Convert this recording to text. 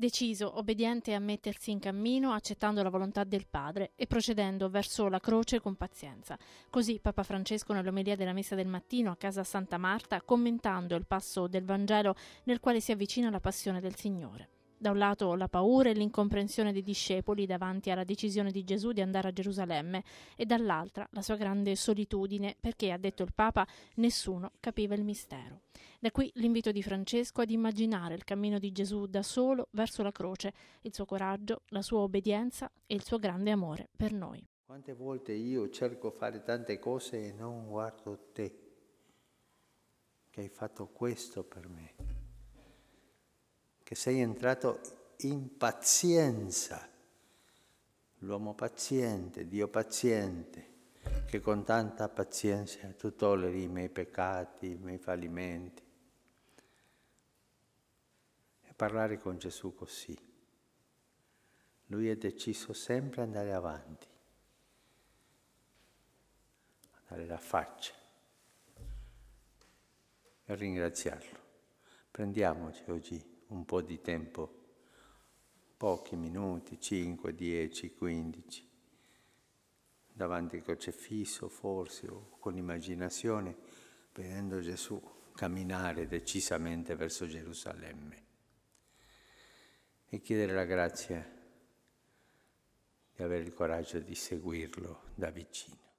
deciso, obbediente a mettersi in cammino, accettando la volontà del Padre e procedendo verso la croce con pazienza. Così Papa Francesco nell'omelia della messa del mattino a casa Santa Marta, commentando il passo del Vangelo nel quale si avvicina la passione del Signore. Da un lato la paura e l'incomprensione dei discepoli davanti alla decisione di Gesù di andare a Gerusalemme e dall'altra la sua grande solitudine perché, ha detto il Papa, nessuno capiva il mistero. Da qui l'invito di Francesco ad immaginare il cammino di Gesù da solo verso la croce, il suo coraggio, la sua obbedienza e il suo grande amore per noi. Quante volte io cerco di fare tante cose e non guardo te, che hai fatto questo per me, che sei entrato in pazienza, l'uomo paziente, Dio paziente, che con tanta pazienza tu tolleri i miei peccati, i miei fallimenti, parlare con Gesù così. Lui è deciso sempre ad andare avanti, andare la faccia e ringraziarlo. Prendiamoci oggi un po' di tempo, pochi minuti, 5, 10, 15, davanti al crocefisso forse o con l'immaginazione, vedendo Gesù camminare decisamente verso Gerusalemme e chiedere la grazia di avere il coraggio di seguirlo da vicino.